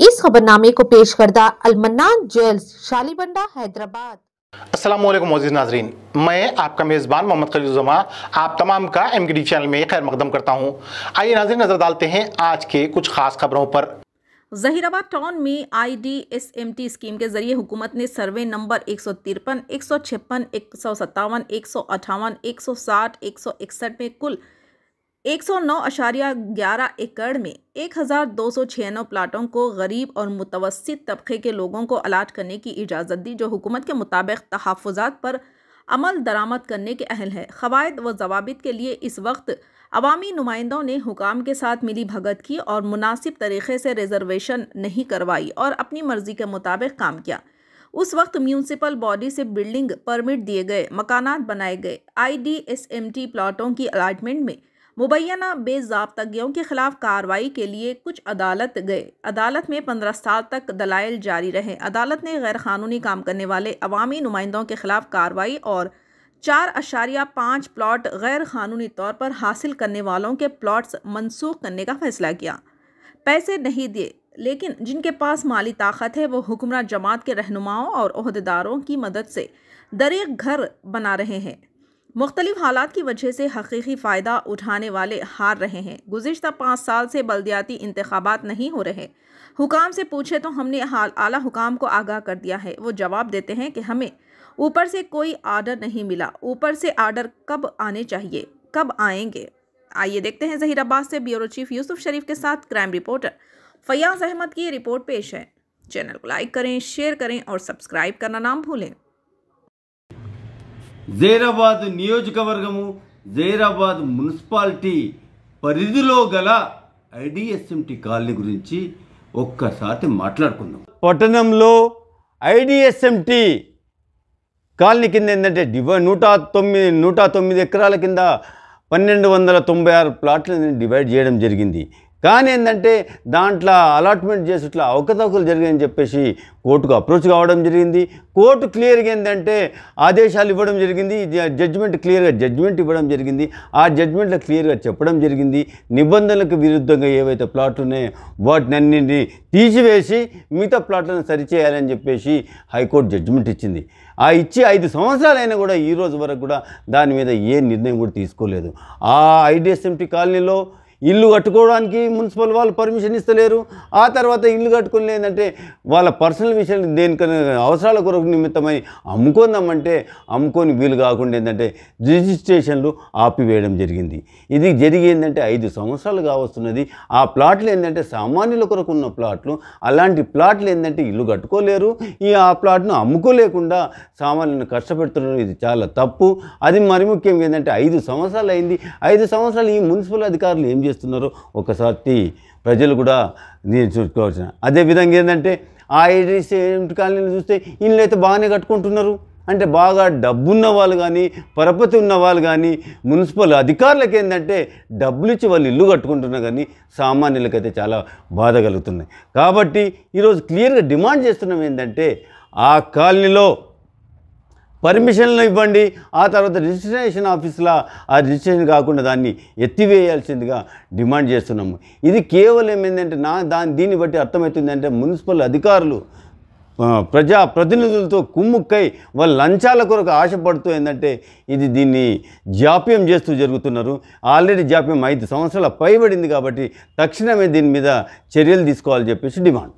इस खबरनामे को पेश करदा अलमन्ना ज्वेल्स शालीबंडा हैदराबाद असलम मोज़ नाजरीन मैं आपका मेज़बान मोहम्मद खलीजुमा आप तमाम का एम चैनल में खैर मकदम करता हूँ आइए नाजरीन नज़र डालते हैं आज के कुछ ख़ास खबरों पर जहीराबाद टाउन में I D S M T scheme के जरिए हुकूमत ने सर्वे नंबर एक सौ तिरपन एक सौ छप्पन एक सौ सत्तावन एक सौ अठावन एक सौ साठ एक सौ इकसठ में कुल एक सौ नौ अशारिया ग्यारह एकड़ में एक हज़ार दो सौ छियानवे प्लाटों को गरीब और मुतवसत तबके के लोगों को अलाट करने की इजाज़त दी जो हुकूमत के मुताबिक तहफ़ात पर अमल दरामद करने के अहल है फवायद व जवाबित के लिए इस वक्त अवामी नुमाइंदों ने हुकाम के साथ मिली भगत की और मुनासिब तरीक़े से रिजर्वेशन नहीं करवाई और अपनी मर्ज़ी के मुताबिक काम किया उस वक्त म्यूनसिपल बॉडी से बिल्डिंग परमिट दिए गए मकानात बनाए गए I D S M T प्लाटों की अलाटमेंट में मुबैना बेजाबता गेहूँ के खिलाफ कार्रवाई के लिए कुछ अदालत गए अदालत में पंद्रह साल तक दलाइल जारी रहे अदालत ने गैर कानूनी काम करने वाले अवामी नुमाइंदों के खिलाफ कार्रवाई और चार अशारिया पाँच प्लाट गैर कानूनी तौर पर हासिल करने वालों के प्लाट्स मनसूख करने का फैसला किया पैसे नहीं दिए लेकिन जिनके पास माली ताकत है वो हुक्मरान जमात के रहनुमाओं और अहदेदारों की मदद से दरेक घर बना रहे हैं मुख्तलिफ हालात की वजह से हकीकी फ़ायदा उठाने वाले हार रहे हैं गुज्त पाँच साल से बलदियाती इंतबात नहीं हो रहे हुकाम से पूछे तो हमने हाल आला हुकाम को आगाह कर दिया है वो जवाब देते हैं कि हमें ऊपर से कोई आर्डर नहीं मिला ऊपर से आर्डर कब आने चाहिए कब आएंगे आइए देखते हैं जहीर अब्बास से ब्यूरो चीफ यूसुफ शरीफ के साथ क्राइम रिपोर्टर फयाज अहमद की रिपोर्ट पेश है चैनल को लाइक करें शेयर करें और सब्सक्राइब करना ना भूलें జైరాబాద్ నియోజకవర్గము జైరాబాద్ మున్సిపాలిటీ పరిధిలో గల ఐడిఎస్ఎంటి కాలనీ గురించి ఒక్కసారి మాట్లాడుకుందాం పట్టణంలో ఐడిఎస్ఎంటి కాలనీ కింద ఏంటంటే డివై నూట తొమ్మిది నూట తొమ్మిది ఎకరాల కింద పన్నెండు వందల తొంభై ఆరు ప్లాట్లని డివైడ్ చేయడం జరిగింది కానీ ఏంటంటే దాంట్లో అలాట్మెంట్ ఇట్లా అవకతవకలు జరిగాయని చెప్పేసి కోర్టుకు అప్రోచ్ కావడం జరిగింది కోర్టు క్లియర్గా ఏంటంటే ఆదేశాలు ఇవ్వడం జరిగింది జడ్జిమెంట్ క్లియర్గా జడ్జిమెంట్ ఇవ్వడం జరిగింది ఆ జడ్జిమెంట్లో క్లియర్గా చెప్పడం జరిగింది నిబంధనలకు విరుద్ధంగా ఏవైతే ప్లాట్లు ఉన్నాయో వాటిని అన్నింటినీ తీసివేసి మిగతా ప్లాట్లను సరిచేయాలని చెప్పేసి హైకోర్టు జడ్జిమెంట్ ఇచ్చింది ఆ ఇచ్చి ఐదు సంవత్సరాలైనా కూడా ఈ రోజు వరకు కూడా దాని మీద ఏ నిర్ణయం కూడా తీసుకోలేదు ఆ ఐడిఎస్ఎంటీ కాలనీలో ఇల్లు కట్టుకోవడానికి మున్సిపల్ వాళ్ళు పర్మిషన్ ఇస్తలేరు ఆ తర్వాత ఇల్లు కట్టుకుని లేదంటే వాళ్ళ పర్సనల్ విషయాలు దేనికైనా అవసరాల కొరకు నిమిత్తమై అమ్ముకుందామంటే అమ్ముకొని వీలు కాకుండా ఏంటంటే రిజిస్ట్రేషన్లు ఆపివేయడం జరిగింది ఇది జరిగి ఏంటంటే ఐదు సంవత్సరాలు కావస్తున్నది ఆ ప్లాట్లు ఏంటంటే సామాన్యుల కొరకు ఉన్న ప్లాట్లు అలాంటి ప్లాట్లు ఏంటంటే ఇల్లు కట్టుకోలేరు ఈ ఆ ప్లాట్ను అమ్ముకోలేకుండా సామాన్యులను కష్టపెడుతున్నారు ఇది చాలా తప్పు అది మరి ముఖ్యంగా ఏంటంటే ఐదు సంవత్సరాలు అయింది ఐదు సంవత్సరాలు ఈ మున్సిపల్ అధికారులు ఏం చేస్తున్నారో ఒకసారి సత్తి ప్రజలు కూడా నేను చూసుకోవాల్సిన అదేవిధంగా ఏంటంటే ఆ ఐటీస్ కాలనీలు చూస్తే ఇళ్ళు అయితే బాగానే కట్టుకుంటున్నారు అంటే బాగా డబ్బున్న వాళ్ళు కానీ పరపతి ఉన్న వాళ్ళు కానీ మున్సిపల్ అధికారులకు ఏంటంటే డబ్బులు ఇచ్చి వాళ్ళు ఇల్లు కట్టుకుంటున్న కానీ సామాన్యులకైతే చాలా బాధ కలుగుతున్నాయి కాబట్టి ఈరోజు క్లియర్గా డిమాండ్ చేస్తున్నాం ఏంటంటే ఆ కాలనీలో పర్మిషన్లు ఇవ్వండి ఆ తర్వాత రిజిస్ట్రేషన్ ఆఫీసులో ఆ రిజిస్ట్రేషన్ కాకుండా దాన్ని ఎత్తివేయాల్సిందిగా డిమాండ్ చేస్తున్నాము ఇది కేవలం ఏంటంటే నా దాని దీన్ని బట్టి అర్థమవుతుందంటే మున్సిపల్ అధికారులు ప్రజా ప్రతినిధులతో కుమ్ముక్కై వాళ్ళ లంచాల కొరకు ఆశపడుతూ ఏంటంటే ఇది దీన్ని జాప్యం చేస్తూ జరుగుతున్నారు ఆల్రెడీ జాప్యం ఐదు సంవత్సరాల పైబడింది కాబట్టి తక్షణమే దీని మీద చర్యలు తీసుకోవాలని చెప్పేసి డిమాండ్